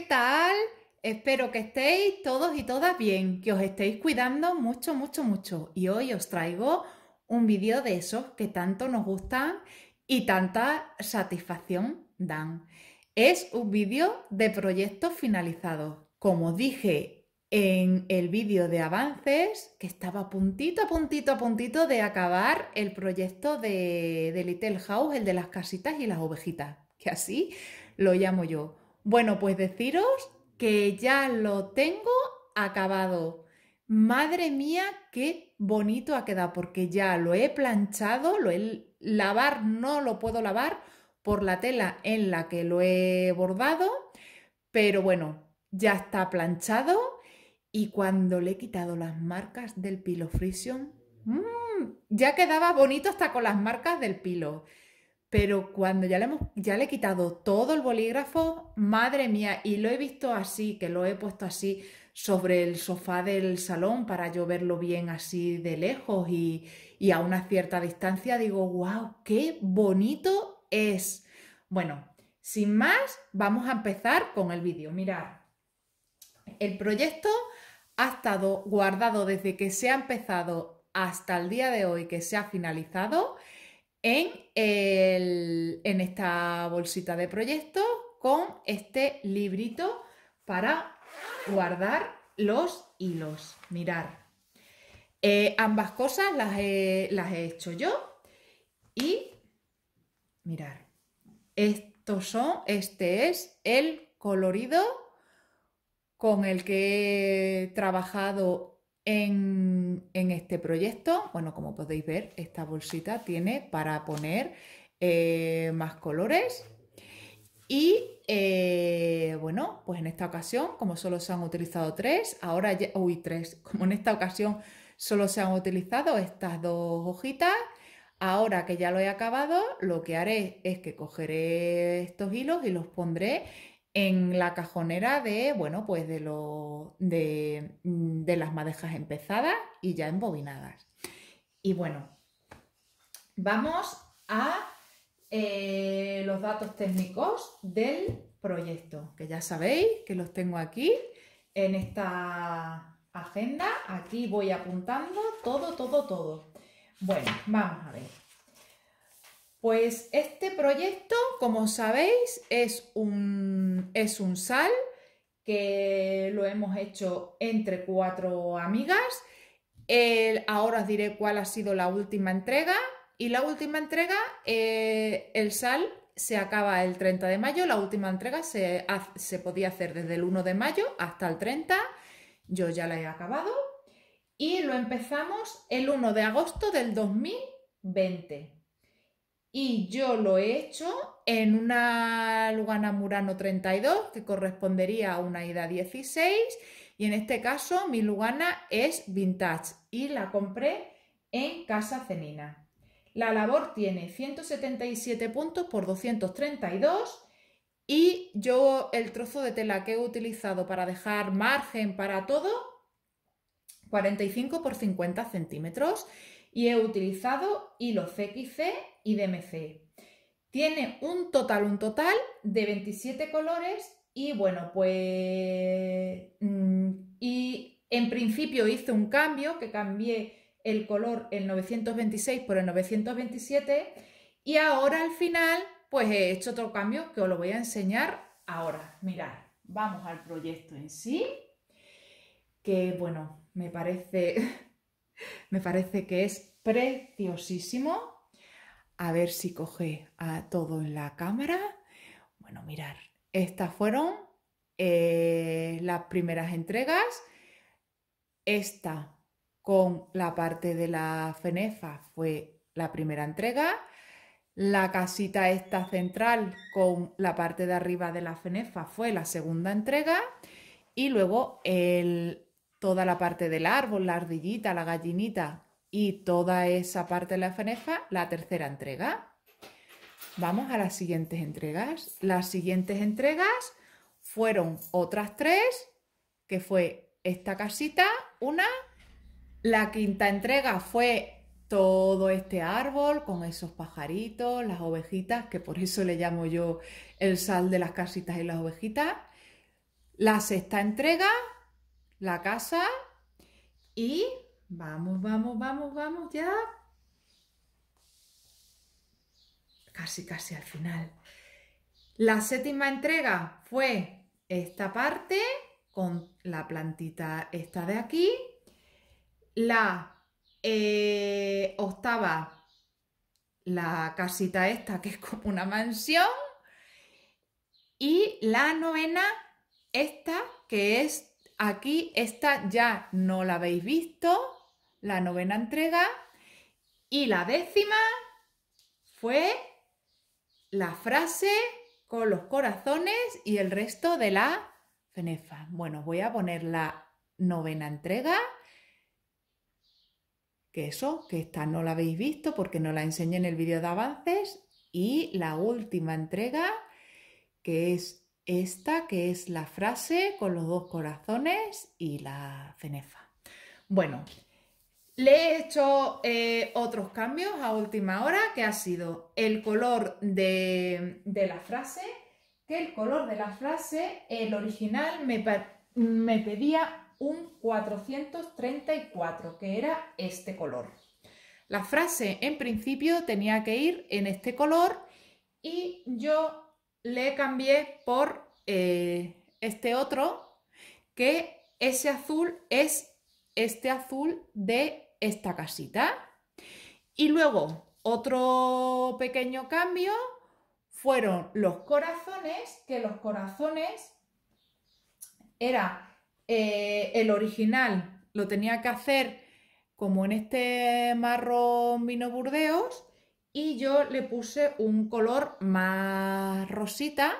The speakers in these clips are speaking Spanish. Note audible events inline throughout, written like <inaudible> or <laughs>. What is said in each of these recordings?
¿qué tal? Espero que estéis todos y todas bien, que os estéis cuidando mucho, mucho, mucho. Y hoy os traigo un vídeo de esos que tanto nos gustan y tanta satisfacción dan. Es un vídeo de proyectos finalizados. Como dije en el vídeo de avances, que estaba puntito, a puntito, a puntito de acabar el proyecto de, de Little House, el de las casitas y las ovejitas, que así lo llamo yo. Bueno, pues deciros que ya lo tengo acabado. Madre mía, qué bonito ha quedado porque ya lo he planchado, lo he lavar, no lo puedo lavar por la tela en la que lo he bordado, pero bueno, ya está planchado y cuando le he quitado las marcas del pilo frisión, mm, ya quedaba bonito hasta con las marcas del pilo pero cuando ya le, ya le he quitado todo el bolígrafo, madre mía, y lo he visto así, que lo he puesto así sobre el sofá del salón para yo verlo bien así de lejos y, a una cierta distancia digo, wow, qué bonito es. Bueno, sin más, vamos a empezar con el vídeo. Mirad, el proyecto ha estado guardado desde que se ha empezado hasta el día de hoy que se ha finalizado en, esta bolsita de proyectos con este librito para guardar los hilos. Mirar. Eh, ambas cosas las he, las he hecho yo y mirar. Estos son, este es el colorido con el que he trabajado en en, este proyecto, bueno, como podéis ver, esta bolsita tiene para poner eh, más colores. Y eh, bueno, pues en esta ocasión, como solo se han utilizado tres, ahora ya, uy, tres, <laughs> como en esta ocasión solo se han utilizado estas dos hojitas, ahora que ya lo he acabado, lo que haré es que cogeré estos hilos y los pondré en la cajonera de, bueno, pues de, lo, mm, de, las madejas empezadas y ya embobinadas. Y bueno, vamos a eh, los datos técnicos del proyecto, que ya sabéis que los tengo aquí en esta agenda. Aquí voy apuntando todo, todo, todo. Bueno, vamos a ver. Pues este proyecto, como sabéis, es un es un sal que lo hemos hecho entre cuatro amigas. ahora os diré cuál ha sido la última entrega. Y la última entrega, eh, el sal se acaba el 30 de mayo. La última entrega se, se podía hacer desde el 1 de mayo hasta el 30. Yo ya la he acabado. Y lo empezamos el 1 de agosto del 2020 y yo lo he hecho en una Lugana Murano 32 que correspondería a una ida 16 y en este caso mi Lugana es vintage y la compré en Casa Cenina. La labor tiene 177 puntos por 232 y yo el trozo de tela que he utilizado para dejar margen para todo, 45 por 50 centímetros y he utilizado hilo CXC y DMC. Tiene un total, un total de 27 colores y bueno, pues... Mm, y en principio hice un cambio, que cambié el color el 926 por el 927 y ahora al final pues he hecho otro cambio que os lo voy a enseñar ahora. Mirad, vamos al proyecto en sí, que bueno, me parece me parece que es preciosísimo. A ver si coge a todo en la cámara. Bueno, mirar, estas fueron eh, las primeras entregas. Esta con la parte de la fenefa fue la primera entrega. La casita esta central con la parte de arriba de la fenefa fue la segunda entrega. Y luego el, toda la parte del árbol, la ardillita, la gallinita y toda esa parte de la fenefa, la tercera entrega. Vamos a las siguientes entregas. Las siguientes entregas fueron otras tres, que fue esta casita, una. La quinta entrega fue todo este árbol con esos pajaritos, las ovejitas, que por eso le llamo yo el sal de las casitas y las ovejitas. La sexta entrega la casa y vamos, vamos, vamos, vamos ya. Casi, casi al final. La séptima entrega fue esta parte con la plantita esta de aquí. La eh, octava, la casita esta que es como una mansión. Y la novena, esta que es aquí esta ya no la habéis visto, la novena entrega, y la décima fue la frase con los corazones y el resto de la fenefa. Bueno, voy a poner la novena entrega. Que eso, que esta no la habéis visto porque no la enseñé en el vídeo de avances. Y la última entrega, que es esta que es la frase con los dos corazones y la cenefa. Bueno, le he hecho eh, otros cambios a última hora, que ha sido el color de, la frase, que el color de la frase, el original me, me pedía un 434, que era este color. La frase en principio tenía que ir en este color y yo le cambié por eh, este otro, que ese azul es este azul de esta casita. Y luego otro pequeño cambio fueron los corazones, que los corazones era eh, el original, lo tenía que hacer como en este marrón vino burdeos y yo le puse un color más rosita,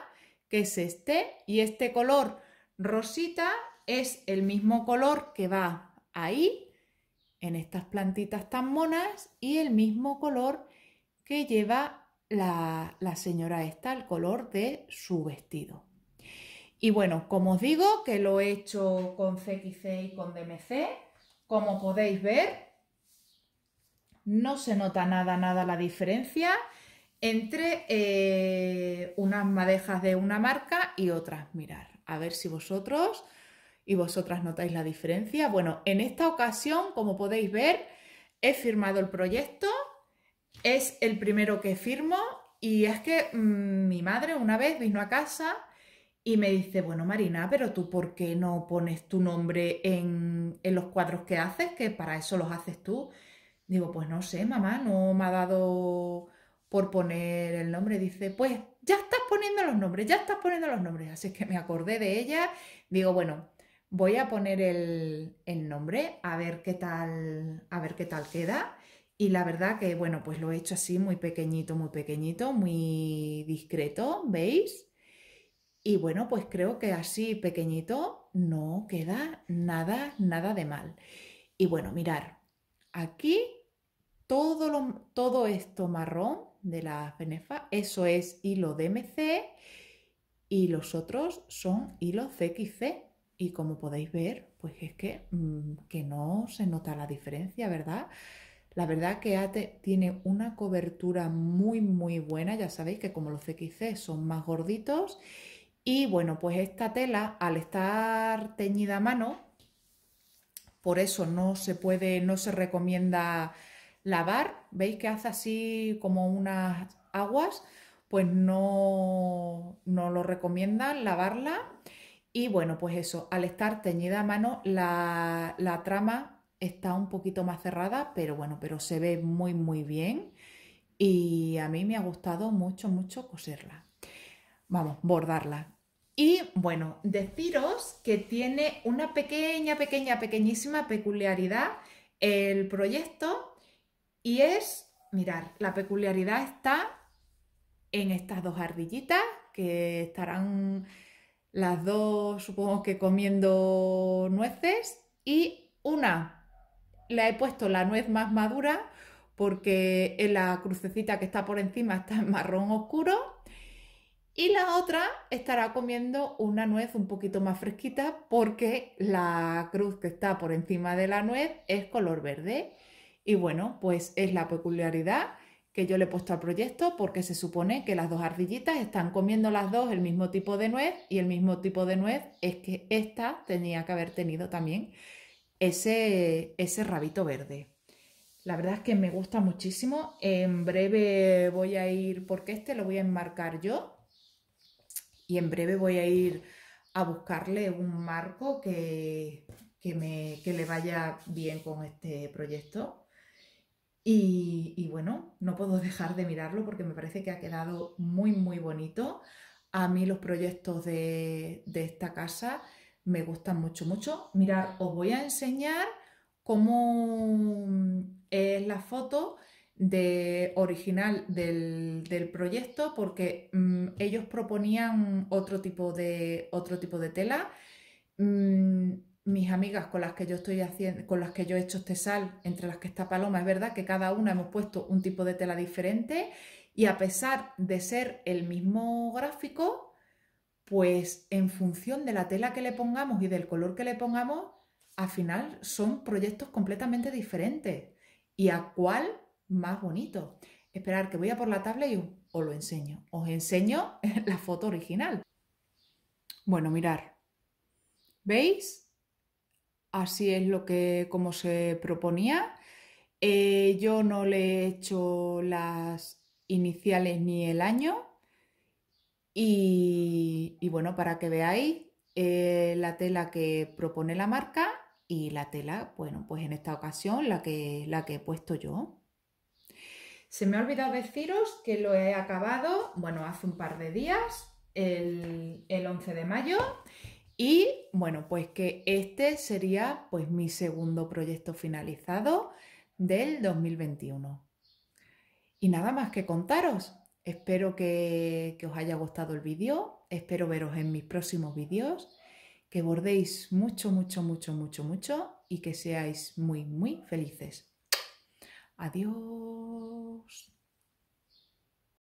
que es este, y este color rosita es el mismo color que va ahí, en estas plantitas tan monas, y el mismo color que lleva la, la señora esta, el color de su vestido. Y bueno, como os digo, que lo he hecho con CXC y con DMC, como podéis ver, no se nota nada, nada la diferencia entre eh, unas madejas de una marca y otras. Mirar, a ver si vosotros y vosotras notáis la diferencia. Bueno, en esta ocasión, como podéis ver, he firmado el proyecto, es el primero que firmo y es que mm, mi madre una vez vino a casa y me dice, bueno Marina, pero tú por qué no pones tu nombre en los cuadros que haces, que para eso los haces tú. Digo, pues no sé, mamá, no me ha dado por poner el nombre. Dice, pues ya estás poniendo los nombres, ya estás poniendo los nombres. Así que me acordé de ella. Digo, bueno, voy a poner el, nombre a ver qué tal, a ver qué tal queda. Y la verdad que, bueno, pues lo he hecho así muy pequeñito, muy pequeñito, muy discreto, ¿veis? Y bueno, pues creo que así pequeñito no queda nada, nada de mal. Y bueno, mirar, aquí todo, todo esto marrón de la benefa eso es hilo DMC y los otros son hilos CXC. Y como podéis ver, pues es que, mm, que no se nota la diferencia, ¿verdad? La verdad que ATE tiene una cobertura muy, muy buena. Ya sabéis que como los CXC son más gorditos. Y bueno, pues esta tela, al estar teñida a mano, por eso no se puede, no se recomienda lavar, veis que hace así como unas aguas, pues no, lo recomiendan lavarla. Y bueno, pues eso, al estar teñida a mano, la, la trama está un poquito más cerrada, pero bueno, pero se ve muy, muy bien. Y a mí me ha gustado mucho, mucho coserla. Vamos, bordarla. Y bueno, deciros que tiene una pequeña, pequeña, pequeñísima peculiaridad el proyecto y es, mirar, la peculiaridad está en estas dos ardillitas que estarán las dos, supongo que comiendo nueces y una le he puesto la nuez más madura porque en la crucecita que está por encima está en marrón oscuro y la otra estará comiendo una nuez un poquito más fresquita porque la cruz que está por encima de la nuez es color verde. Y bueno, pues es la peculiaridad que yo le he puesto al proyecto porque se supone que las dos ardillitas están comiendo las dos el mismo tipo de nuez y el mismo tipo de nuez es que esta tenía que haber tenido también ese, ese rabito verde. La verdad es que me gusta muchísimo. En breve voy a ir, porque este lo voy a enmarcar yo, y en breve voy a ir a buscarle un marco que, que, me, que le vaya bien con este proyecto. Y, bueno, no puedo <laughs> dejar de mirarlo porque me parece que ha quedado muy, muy bonito. A mí los proyectos de, esta casa me gustan mucho, mucho. mirar os voy a enseñar cómo mm, es la foto de original del, proyecto porque mm, ellos proponían otro tipo de, otro tipo de tela. Mm, mis amigas con las que yo estoy haciendo, con las que yo he hecho este sal, entre las que está Paloma, es verdad que cada una hemos puesto un tipo de tela diferente y a pesar de ser el mismo gráfico, pues en función de la tela que le pongamos y del color que le pongamos, al final son proyectos completamente diferentes. ¿Y a cuál más bonito? Esperar que voy a por la tabla y os, lo enseño. Os enseño <laughs> la foto original. Bueno, mirar. ¿Veis? así es lo que como se proponía. Eh, yo no le he hecho las iniciales ni el año. Y, bueno, para que veáis eh, la tela que propone la marca y la tela, bueno, pues en esta ocasión la que, la que he puesto yo. Se me ha olvidado deciros que lo he acabado, bueno, hace un par de días, el, el 11 de mayo, y bueno, pues que este sería pues mi segundo proyecto finalizado del 2021. Y nada más que contaros. Espero que, que os haya gustado el vídeo, espero veros en mis próximos vídeos, que bordéis mucho, mucho, mucho, mucho, mucho y que seáis muy, muy felices. Adiós.